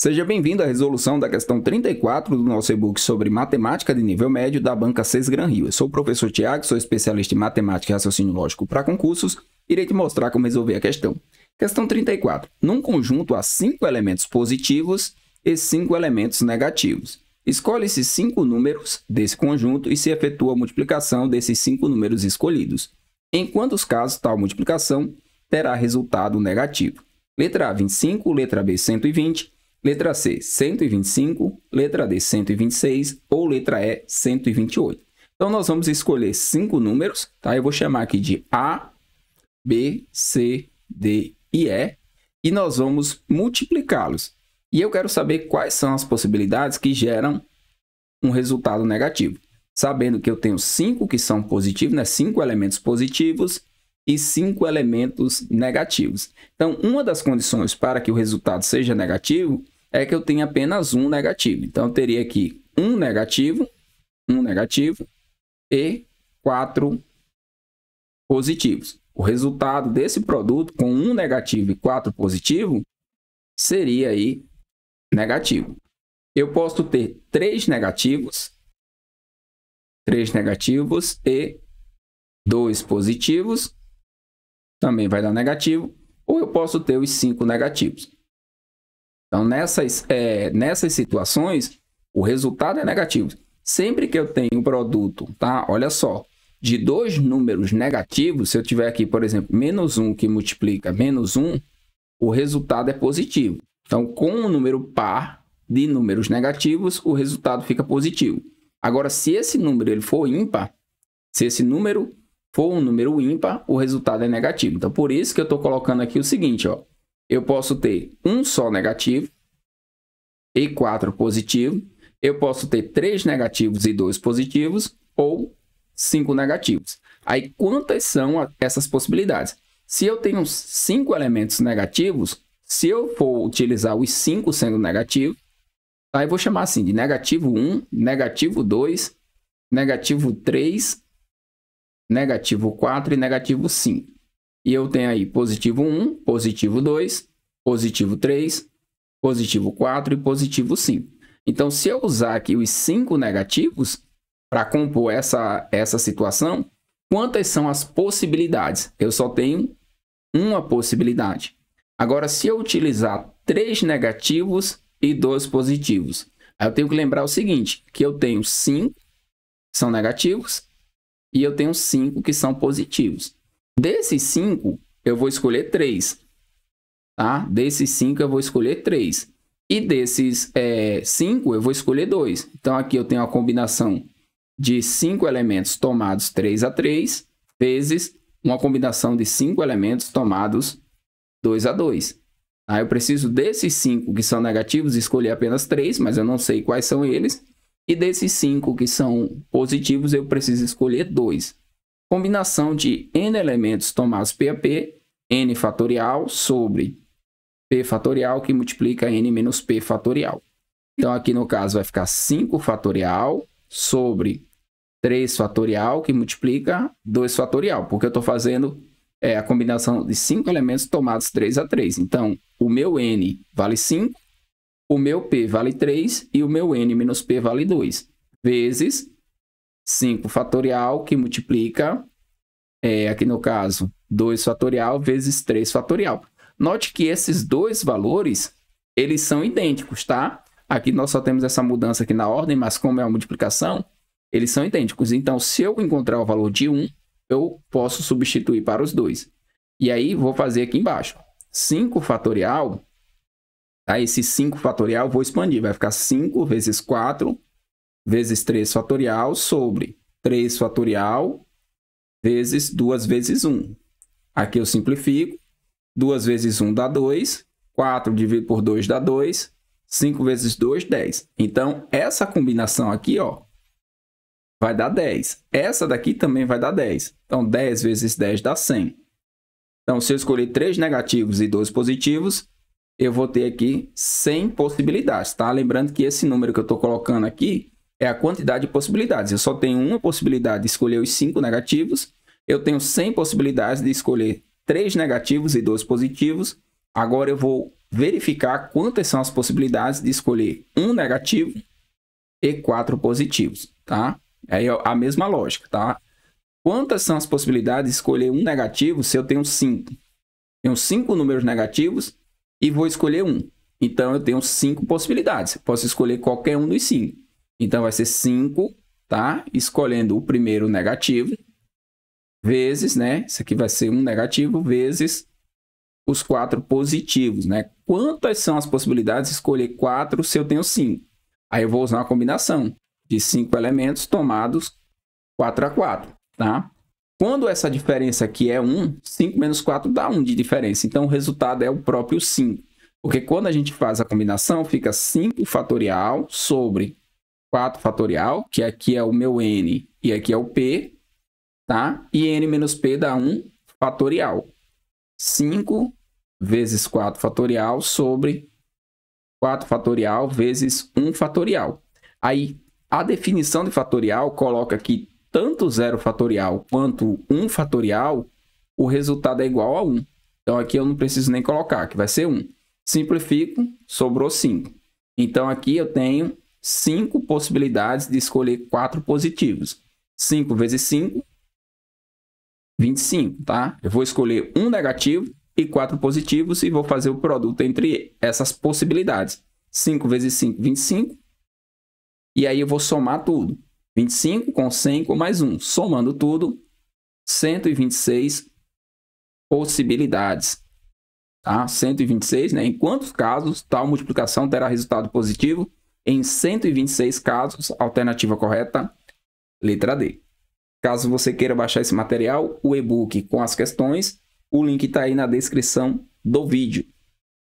Seja bem-vindo à resolução da questão 34 do nosso e-book sobre matemática de nível médio da banca Cês Gran Rio. Eu sou o professor Tiago, sou especialista em matemática e raciocínio lógico para concursos. Irei te mostrar como resolver a questão. Questão 34. Num conjunto há cinco elementos positivos e cinco elementos negativos. Escolhe-se cinco números desse conjunto e se efetua a multiplicação desses cinco números escolhidos. Em quantos casos tal multiplicação terá resultado negativo? Letra A, 25, letra B, 120, Letra C, 125, letra D, 126 ou letra E, 128. Então, nós vamos escolher cinco números, tá? Eu vou chamar aqui de A, B, C, D e E, e nós vamos multiplicá-los. E eu quero saber quais são as possibilidades que geram um resultado negativo. Sabendo que eu tenho cinco que são positivos, né? cinco elementos positivos, e cinco elementos negativos. Então, uma das condições para que o resultado seja negativo é que eu tenha apenas um negativo. Então, eu teria aqui um negativo, um negativo e quatro positivos. O resultado desse produto com um negativo e quatro positivo seria aí negativo. Eu posso ter três negativos, três negativos e dois positivos também vai dar negativo, ou eu posso ter os cinco negativos. Então, nessas, é, nessas situações, o resultado é negativo. Sempre que eu tenho um produto, tá? Olha só, de dois números negativos, se eu tiver aqui, por exemplo, menos um que multiplica menos um, o resultado é positivo. Então, com um número par de números negativos, o resultado fica positivo. Agora, se esse número ele for ímpar, se esse número for um número ímpar, o resultado é negativo. Então, por isso que eu estou colocando aqui o seguinte, ó. Eu posso ter um só negativo e quatro positivos, Eu posso ter três negativos e dois positivos ou cinco negativos. Aí, quantas são essas possibilidades? Se eu tenho cinco elementos negativos, se eu for utilizar os cinco sendo negativo, aí eu vou chamar assim de negativo 1, negativo 2, negativo 3 negativo 4 e negativo 5. E eu tenho aí positivo 1, positivo 2, positivo 3, positivo 4 e positivo 5. Então, se eu usar aqui os 5 negativos para compor essa, essa situação, quantas são as possibilidades? Eu só tenho uma possibilidade. Agora, se eu utilizar 3 negativos e 2 positivos, eu tenho que lembrar o seguinte, que eu tenho 5 são negativos e eu tenho cinco que são positivos. Desses cinco, eu vou escolher três. Tá? Desses cinco, eu vou escolher três. E desses é, cinco, eu vou escolher dois. Então, aqui eu tenho a combinação de cinco elementos tomados 3 a 3, vezes uma combinação de cinco elementos tomados 2 a 2. Aí eu preciso desses cinco que são negativos, escolher apenas três, mas eu não sei quais são eles. E desses cinco que são positivos, eu preciso escolher dois. Combinação de n elementos tomados P a P, n fatorial sobre P fatorial, que multiplica n menos P fatorial. Então, aqui no caso, vai ficar 5 fatorial sobre 3 fatorial, que multiplica 2 fatorial, porque eu estou fazendo é, a combinação de 5 elementos tomados 3 a 3. Então, o meu n vale 5, o meu P vale 3 e o meu N menos P vale 2, vezes 5 fatorial, que multiplica, é, aqui no caso, 2 fatorial vezes 3 fatorial. Note que esses dois valores, eles são idênticos, tá? Aqui nós só temos essa mudança aqui na ordem, mas como é uma multiplicação, eles são idênticos. Então, se eu encontrar o valor de 1, eu posso substituir para os dois. E aí, vou fazer aqui embaixo. 5 fatorial Tá? Esse 5 fatorial eu vou expandir, vai ficar 5 vezes 4 vezes 3 fatorial sobre 3 fatorial vezes 2 vezes 1. Aqui eu simplifico. 2 vezes 1 dá 2, 4 dividido por 2 dá 2, 5 vezes 2, 10. Então, essa combinação aqui, ó, vai dar 10. Essa daqui também vai dar 10. Então, 10 vezes 10 dá 100. Então, se eu escolher 3 negativos e 2 positivos, eu vou ter aqui 100 possibilidades, tá? Lembrando que esse número que eu estou colocando aqui é a quantidade de possibilidades. Eu só tenho uma possibilidade de escolher os 5 negativos. Eu tenho 100 possibilidades de escolher 3 negativos e 2 positivos. Agora eu vou verificar quantas são as possibilidades de escolher um negativo e 4 positivos, tá? É a mesma lógica, tá? Quantas são as possibilidades de escolher um negativo se eu tenho 5? Tenho 5 números negativos e vou escolher um. Então eu tenho cinco possibilidades. Posso escolher qualquer um dos cinco. Então vai ser 5, tá? Escolhendo o primeiro negativo vezes, né? Isso aqui vai ser um negativo vezes os quatro positivos, né? Quantas são as possibilidades de escolher quatro se eu tenho cinco? Aí eu vou usar uma combinação de cinco elementos tomados 4 a 4, tá? Quando essa diferença aqui é 1, 5 menos 4 dá 1 de diferença. Então, o resultado é o próprio 5. Porque quando a gente faz a combinação, fica 5 fatorial sobre 4 fatorial, que aqui é o meu n e aqui é o p, tá? E n menos p dá 1 fatorial. 5 vezes 4 fatorial sobre 4 fatorial vezes 1 fatorial. Aí, a definição de fatorial coloca aqui tanto 0 fatorial quanto 1 um fatorial, o resultado é igual a 1. Então aqui eu não preciso nem colocar, que vai ser 1. Simplifico, sobrou 5. Então aqui eu tenho 5 possibilidades de escolher 4 positivos. 5 vezes 5, 25, tá? Eu vou escolher um negativo e 4 positivos e vou fazer o produto entre essas possibilidades. 5 vezes 5, 25. E aí eu vou somar tudo. 25 com 100 com mais 1. Somando tudo, 126 possibilidades. Tá? 126, né? Em quantos casos tal multiplicação terá resultado positivo? Em 126 casos, alternativa correta, letra D. Caso você queira baixar esse material, o e-book com as questões, o link está aí na descrição do vídeo.